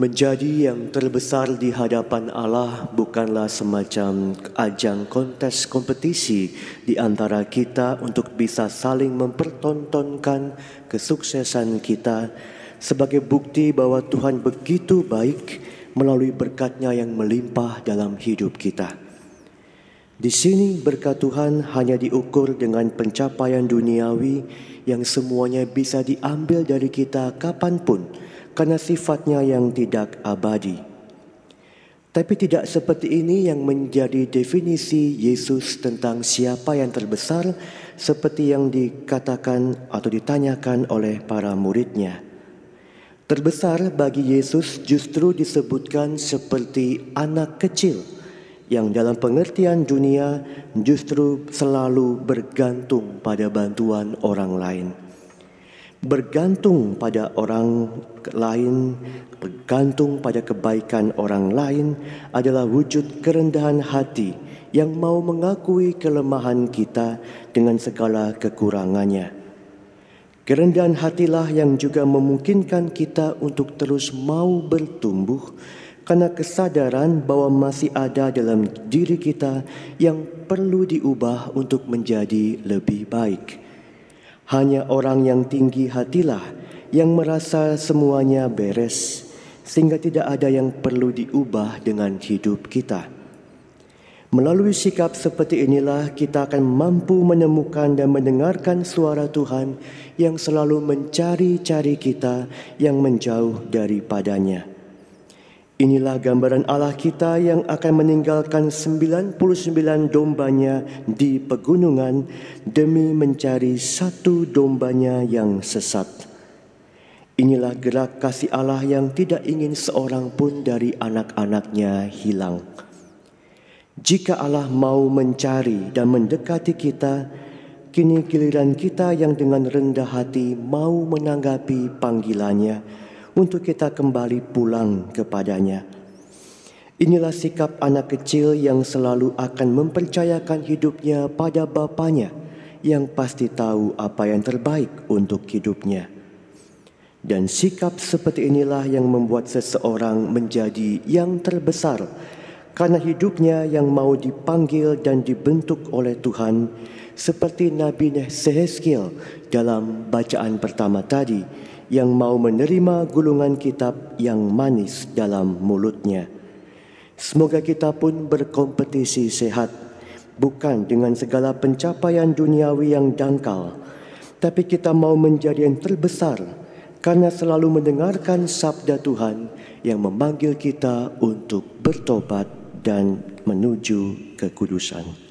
Menjadi yang terbesar di hadapan Allah bukanlah semacam ajang kontes kompetisi di antara kita untuk bisa saling mempertontonkan kesuksesan kita sebagai bukti bahwa Tuhan begitu baik melalui berkatnya yang melimpah dalam hidup kita. Di sini berkat Tuhan hanya diukur dengan pencapaian duniawi yang semuanya bisa diambil dari kita kapanpun karena sifatnya yang tidak abadi. Tapi tidak seperti ini yang menjadi definisi Yesus tentang siapa yang terbesar seperti yang dikatakan atau ditanyakan oleh para muridnya. Terbesar bagi Yesus justru disebutkan seperti anak kecil yang dalam pengertian dunia justru selalu bergantung pada bantuan orang lain bergantung pada orang lain, bergantung pada kebaikan orang lain adalah wujud kerendahan hati yang mau mengakui kelemahan kita dengan segala kekurangannya. Kerendahan hatilah yang juga memungkinkan kita untuk terus mau bertumbuh karena kesadaran bahwa masih ada dalam diri kita yang perlu diubah untuk menjadi lebih baik. Hanya orang yang tinggi hatilah yang merasa semuanya beres, sehingga tidak ada yang perlu diubah dengan hidup kita. Melalui sikap seperti inilah kita akan mampu menemukan dan mendengarkan suara Tuhan yang selalu mencari-cari kita yang menjauh daripadanya. Inilah gambaran Allah kita yang akan meninggalkan 99 dombanya di pegunungan demi mencari satu dombanya yang sesat. Inilah gerak kasih Allah yang tidak ingin seorang pun dari anak-anaknya hilang. Jika Allah mau mencari dan mendekati kita, kini giliran kita yang dengan rendah hati mau menanggapi panggilannya untuk kita kembali pulang kepadanya. Inilah sikap anak kecil yang selalu akan mempercayakan hidupnya pada bapaknya yang pasti tahu apa yang terbaik untuk hidupnya. Dan sikap seperti inilah yang membuat seseorang menjadi yang terbesar karena hidupnya yang mau dipanggil dan dibentuk oleh Tuhan seperti Nabi Sehezkiel dalam bacaan pertama tadi yang mau menerima gulungan kitab yang manis dalam mulutnya. Semoga kita pun berkompetisi sehat, bukan dengan segala pencapaian duniawi yang dangkal, tapi kita mau menjadi yang terbesar karena selalu mendengarkan sabda Tuhan yang memanggil kita untuk bertobat dan menuju kekudusan.